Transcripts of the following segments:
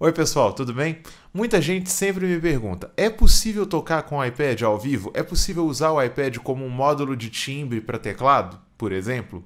Oi, pessoal, tudo bem? Muita gente sempre me pergunta: é possível tocar com o iPad ao vivo? É possível usar o iPad como um módulo de timbre para teclado, por exemplo?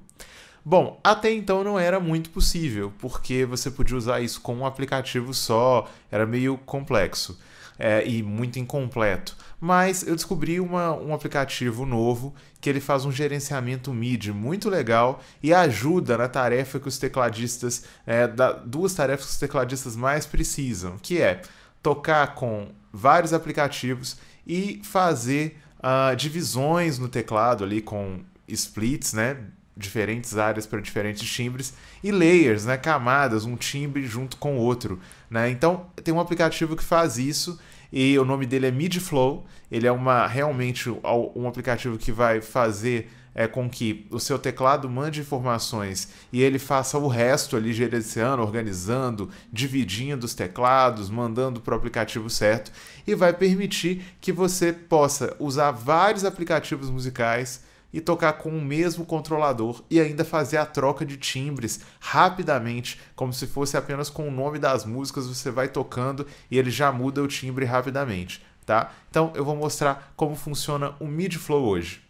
Bom, até então não era muito possível, porque você podia usar isso com um aplicativo só, era meio complexo é, e muito incompleto. Mas eu descobri uma, um aplicativo novo que ele faz um gerenciamento MIDI muito legal e ajuda na tarefa que os tecladistas, é, da, duas tarefas que os tecladistas mais precisam, que é tocar com vários aplicativos e fazer uh, divisões no teclado ali com splits, né? diferentes áreas para diferentes timbres e layers, né, camadas, um timbre junto com outro, né? Então, tem um aplicativo que faz isso e o nome dele é Midflow. Ele é uma realmente um aplicativo que vai fazer é, com que o seu teclado mande informações e ele faça o resto ali gerenciando, organizando, dividindo os teclados, mandando para o aplicativo certo e vai permitir que você possa usar vários aplicativos musicais e tocar com o mesmo controlador e ainda fazer a troca de timbres rapidamente, como se fosse apenas com o nome das músicas, você vai tocando e ele já muda o timbre rapidamente, tá? Então eu vou mostrar como funciona o MIDI Flow hoje.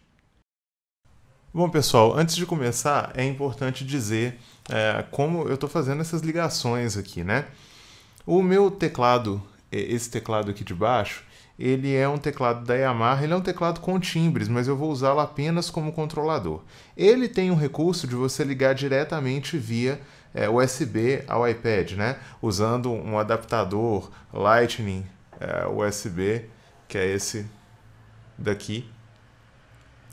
Bom pessoal, antes de começar é importante dizer é, como eu estou fazendo essas ligações aqui, né? O meu teclado, esse teclado aqui de baixo, ele é um teclado da Yamaha, ele é um teclado com timbres, mas eu vou usá-lo apenas como controlador. Ele tem um recurso de você ligar diretamente via é, USB ao iPad, né? Usando um adaptador Lightning é, USB, que é esse daqui.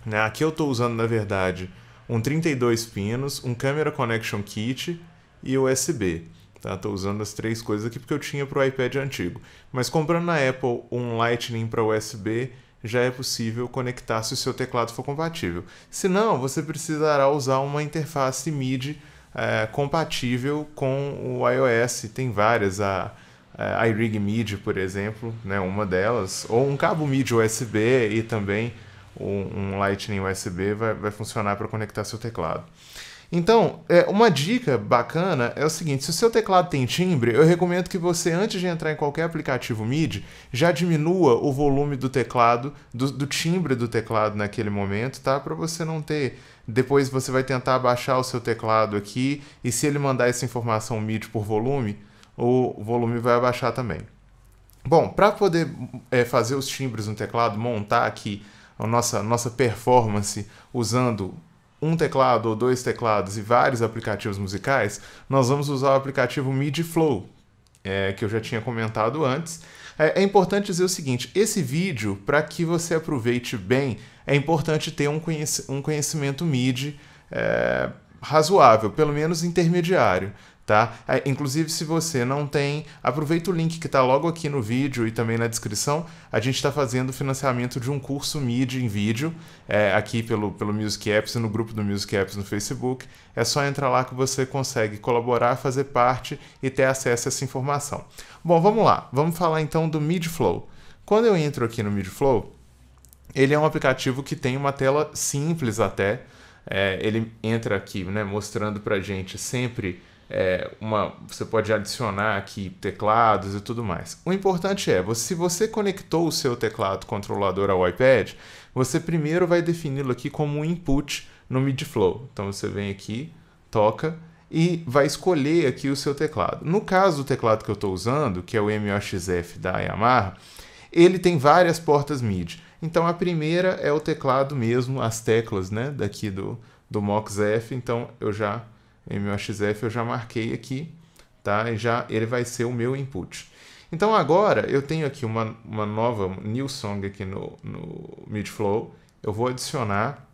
Né? Aqui eu estou usando, na verdade, um 32 pinos, um Camera Connection Kit e USB. Tá? Tô usando as três coisas aqui porque eu tinha para o iPad antigo. Mas comprando na Apple um Lightning para USB, já é possível conectar se o seu teclado for compatível. Se não, você precisará usar uma interface MIDI é, compatível com o iOS. Tem várias, a, a é, iRig MIDI, por exemplo, né, uma delas, ou um cabo MIDI USB e também um, um Lightning USB vai, vai funcionar para conectar seu teclado. Então, é, uma dica bacana é o seguinte: se o seu teclado tem timbre, eu recomendo que você, antes de entrar em qualquer aplicativo MIDI, já diminua o volume do teclado, do, do timbre do teclado naquele momento, tá? Para você não ter. Depois você vai tentar abaixar o seu teclado aqui, e se ele mandar essa informação MIDI por volume, o volume vai abaixar também. Bom, para poder é, fazer os timbres no teclado, montar aqui a nossa, nossa performance usando um teclado ou dois teclados e vários aplicativos musicais, nós vamos usar o aplicativo MIDI Flow, é, que eu já tinha comentado antes. É, é importante dizer o seguinte: esse vídeo, para que você aproveite bem, é importante ter um, conhec um conhecimento MIDI é, razoável, pelo menos intermediário tá? É, inclusive, se você não tem, aproveita o link que está logo aqui no vídeo e também na descrição. A gente está fazendo o financiamento de um curso MIDI em vídeo, é, aqui pelo, pelo Music Apps e no grupo do Music Apps no Facebook. É só entrar lá que você consegue colaborar, fazer parte e ter acesso a essa informação. Bom, vamos lá. Vamos falar então do MIDI Flow. Quando eu entro aqui no MIDI Flow, ele é um aplicativo que tem uma tela simples até. É, ele entra aqui, né, mostrando para gente sempre é, uma, você pode adicionar aqui teclados e tudo mais. O importante é, se você conectou o seu teclado controlador ao iPad, você primeiro vai defini-lo aqui como um input no MIDI Flow. Então você vem aqui, toca e vai escolher aqui o seu teclado. No caso do teclado que eu estou usando, que é o MOXF da Yamaha, ele tem várias portas MIDI. Então a primeira é o teclado mesmo, as teclas né, daqui do, do MOXF, então eu já MOXF eu já marquei aqui, tá? E já ele vai ser o meu input. Então agora eu tenho aqui uma, uma nova new song aqui no, no MidFlow. Eu vou adicionar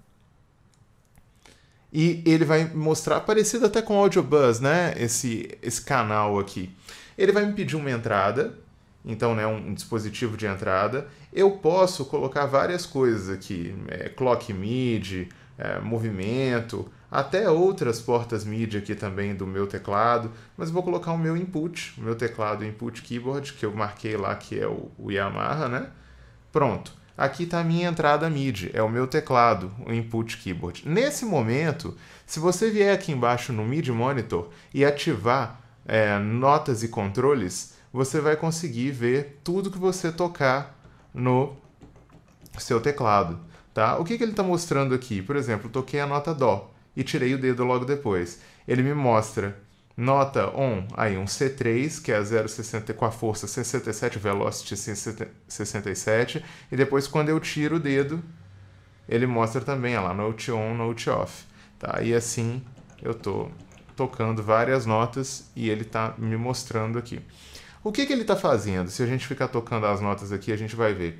e ele vai mostrar parecido até com o Audio Buzz, né? Esse esse canal aqui. Ele vai me pedir uma entrada, então né, um, dispositivo de entrada. Eu posso colocar várias coisas aqui, é, clock midi é, movimento, até outras portas MIDI aqui também do meu teclado, mas vou colocar o meu input, o meu teclado input keyboard, que eu marquei lá que é o, o Yamaha, né? Pronto. Aqui está a minha entrada MIDI, é o meu teclado, o input keyboard. Nesse momento, se você vier aqui embaixo no MIDI Monitor e ativar é, notas e controles, você vai conseguir ver tudo que você tocar no seu teclado. Tá? O que, que ele está mostrando aqui? Por exemplo, toquei a nota Dó e tirei o dedo logo depois. Ele me mostra nota on, aí um C3, que é 0,60 com a força 67, velocity 67, e depois quando eu tiro o dedo, ele mostra também, olha lá, note on, note off. Tá? E assim eu estou tocando várias notas e ele está me mostrando aqui. O que, que ele está fazendo? Se a gente ficar tocando as notas aqui, a gente vai ver.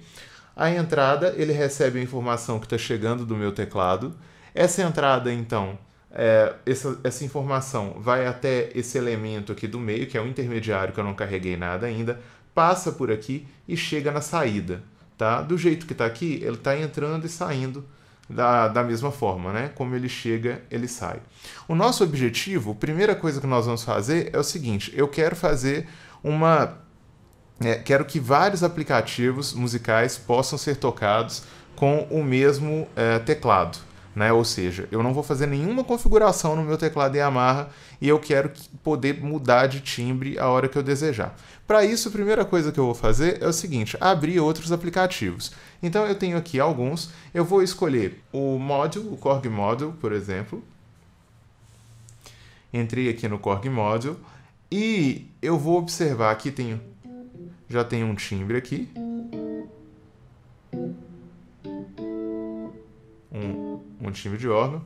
A entrada, ele recebe a informação que está chegando do meu teclado. Essa entrada, então, é, essa, essa informação vai até esse elemento aqui do meio, que é o intermediário que eu não carreguei nada ainda, passa por aqui e chega na saída. Tá? Do jeito que está aqui, ele está entrando e saindo da, da mesma forma, né? Como ele chega, ele sai. O nosso objetivo, a primeira coisa que nós vamos fazer é o seguinte: eu quero fazer uma é, quero que vários aplicativos musicais possam ser tocados com o mesmo é, teclado. Né? Ou seja, eu não vou fazer nenhuma configuração no meu teclado Yamaha e eu quero poder mudar de timbre a hora que eu desejar. Para isso, a primeira coisa que eu vou fazer é o seguinte: abrir outros aplicativos. Então eu tenho aqui alguns, eu vou escolher o module, o Korg Module, por exemplo. Entrei aqui no Korg Module e eu vou observar que tem já tem um timbre aqui. Um, um timbre de órgão.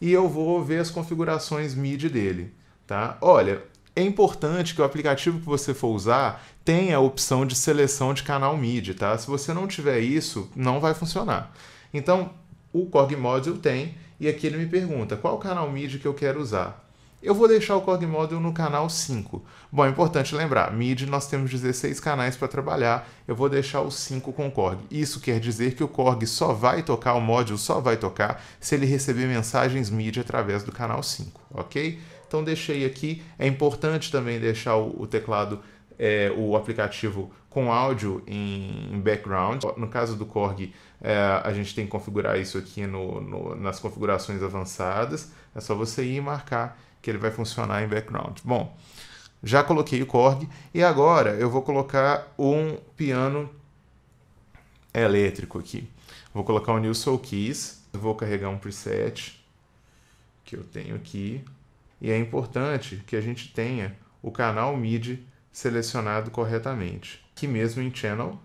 E eu vou ver as configurações MIDI dele. Tá? Olha, é importante que o aplicativo que você for usar tenha a opção de seleção de canal MIDI. Tá? Se você não tiver isso, não vai funcionar. Então, o Korg Module tem, e aqui ele me pergunta qual canal MIDI que eu quero usar. Eu vou deixar o Cog Model no canal 5. Bom, é importante lembrar, MIDI nós temos 16 canais para trabalhar, eu vou deixar o 5 com o Korg. Isso quer dizer que o Korg só vai tocar, o módulo só vai tocar, se ele receber mensagens MIDI através do canal 5, ok? Então deixei aqui, é importante também deixar o, o teclado, é, o aplicativo com áudio em, em background. No caso do Korg, é, a gente tem que configurar isso aqui no, no, nas configurações avançadas, é só você ir e marcar que ele vai funcionar em background. Bom, já coloquei o Korg e agora eu vou colocar um piano elétrico aqui. Vou colocar o New Soul Keys, vou carregar um preset que eu tenho aqui e é importante que a gente tenha o canal MIDI selecionado corretamente. Aqui mesmo em Channel,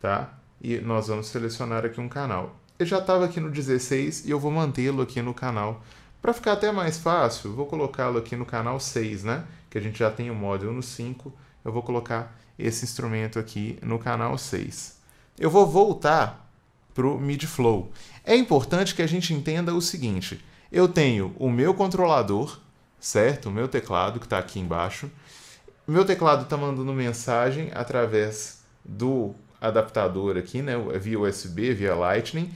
tá? E nós vamos selecionar aqui um canal. Eu já estava aqui no 16 e eu vou mantê-lo aqui no canal para ficar até mais fácil, vou colocá-lo aqui no canal 6, né? Que a gente já tem o módulo no 5. Eu vou colocar esse instrumento aqui no canal 6. Eu vou voltar para o mid flow. É importante que a gente entenda o seguinte: eu tenho o meu controlador, certo? O meu teclado que está aqui embaixo. Meu teclado está mandando mensagem através do adaptador aqui, né? Via USB, via Lightning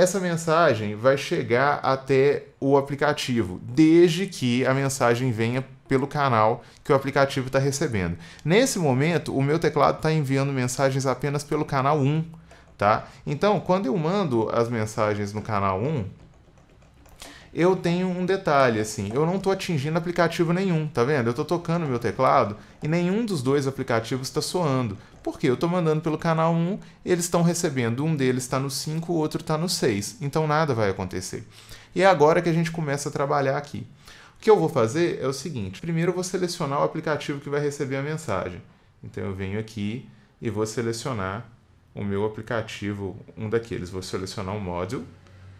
essa mensagem vai chegar até o aplicativo, desde que a mensagem venha pelo canal que o aplicativo está recebendo. Nesse momento, o meu teclado está enviando mensagens apenas pelo canal 1. Tá? Então, quando eu mando as mensagens no canal 1, eu tenho um detalhe, assim, eu não estou atingindo aplicativo nenhum, tá vendo? Eu estou tocando meu teclado e nenhum dos dois aplicativos está soando. Porque eu estou mandando pelo canal 1, eles estão recebendo, um deles está no 5, o outro está no 6. Então nada vai acontecer. E é agora que a gente começa a trabalhar aqui. O que eu vou fazer é o seguinte: primeiro eu vou selecionar o aplicativo que vai receber a mensagem. Então eu venho aqui e vou selecionar o meu aplicativo, um daqueles. Vou selecionar o um módulo,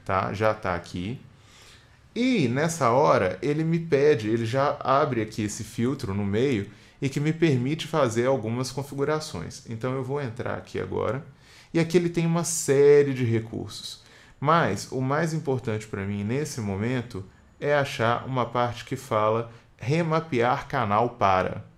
tá? Já está aqui e nessa hora ele me pede, ele já abre aqui esse filtro no meio e que me permite fazer algumas configurações. Então eu vou entrar aqui agora e aqui ele tem uma série de recursos. Mas o mais importante para mim nesse momento é achar uma parte que fala remapear canal para.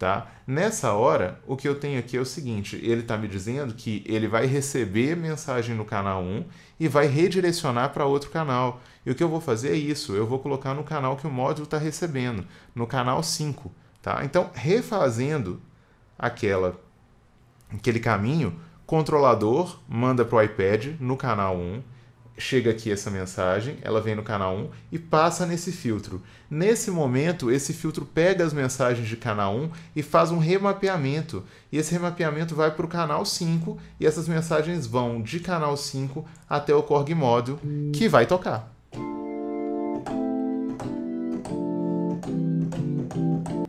Tá? Nessa hora, o que eu tenho aqui é o seguinte: ele está me dizendo que ele vai receber mensagem no canal 1 e vai redirecionar para outro canal. E o que eu vou fazer é isso: eu vou colocar no canal que o módulo está recebendo, no canal 5. Tá? Então, refazendo aquela, aquele caminho, controlador manda para o iPad no canal 1, chega aqui essa mensagem, ela vem no canal 1 e passa nesse filtro. Nesse momento, esse filtro pega as mensagens de canal 1 e faz um remapeamento. E esse remapeamento vai para o canal 5 e essas mensagens vão de canal 5 até o Korg Module, que vai tocar.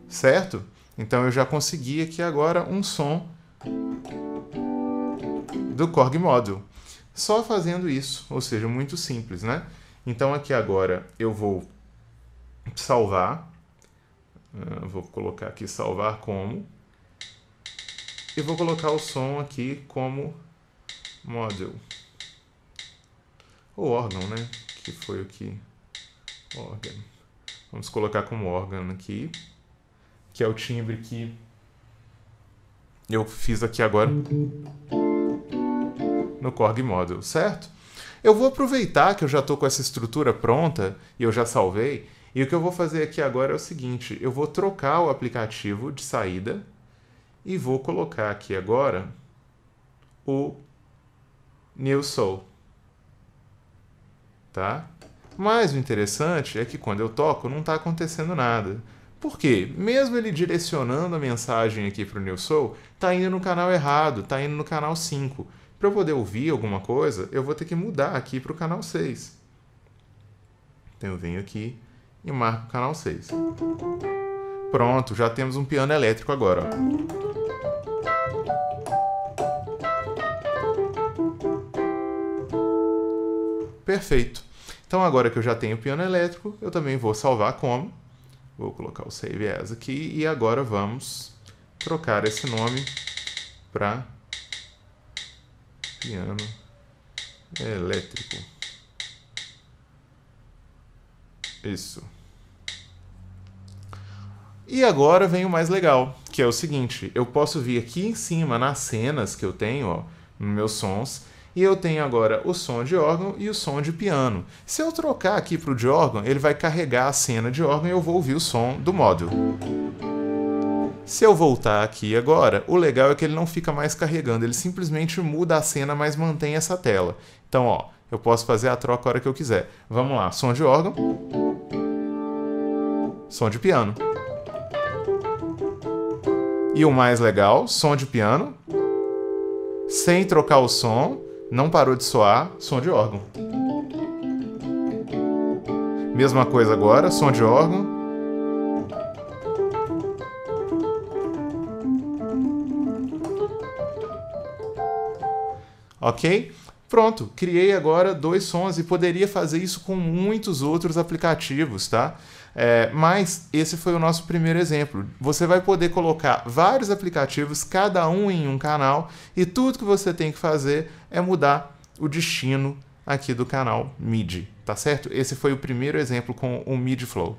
Certo? Então eu já consegui aqui agora um som do Korg Module só fazendo isso, ou seja, muito simples, né? Então aqui agora eu vou salvar, ah, vou colocar aqui salvar como, e vou colocar o som aqui como model, ou órgão, né? Que foi o que... órgão. Vamos colocar como órgão aqui, que é o timbre que eu fiz aqui agora no Korg Model, certo? Eu vou aproveitar que eu já estou com essa estrutura pronta e eu já salvei, e o que eu vou fazer aqui agora é o seguinte, eu vou trocar o aplicativo de saída e vou colocar aqui agora o New Soul. Tá? Mas o interessante é que quando eu toco não está acontecendo nada. Por quê? Mesmo ele direcionando a mensagem aqui para o New Soul, está indo no canal errado, está indo no canal 5. Para eu poder ouvir alguma coisa, eu vou ter que mudar aqui para o canal 6. Então eu venho aqui e marco o canal 6. Pronto, já temos um piano elétrico agora. Perfeito. Então agora que eu já tenho o piano elétrico, eu também vou salvar como. Vou colocar o save as aqui e agora vamos trocar esse nome para piano elétrico. Isso. E agora vem o mais legal, que é o seguinte: eu posso vir aqui em cima nas cenas que eu tenho, ó, nos meus sons, e eu tenho agora o som de órgão e o som de piano. Se eu trocar aqui para o de órgão, ele vai carregar a cena de órgão e eu vou ouvir o som do módulo. Se eu voltar aqui agora, o legal é que ele não fica mais carregando, ele simplesmente muda a cena, mas mantém essa tela. Então, ó, eu posso fazer a troca a hora que eu quiser. Vamos lá, som de órgão. Som de piano. E o mais legal, som de piano. Sem trocar o som, não parou de soar, som de órgão. Mesma coisa agora, som de órgão. ok? Pronto, criei agora dois sons e poderia fazer isso com muitos outros aplicativos, tá? É, mas esse foi o nosso primeiro exemplo. Você vai poder colocar vários aplicativos, cada um em um canal, e tudo que você tem que fazer é mudar o destino aqui do canal MIDI, tá certo? Esse foi o primeiro exemplo com o MIDI Flow.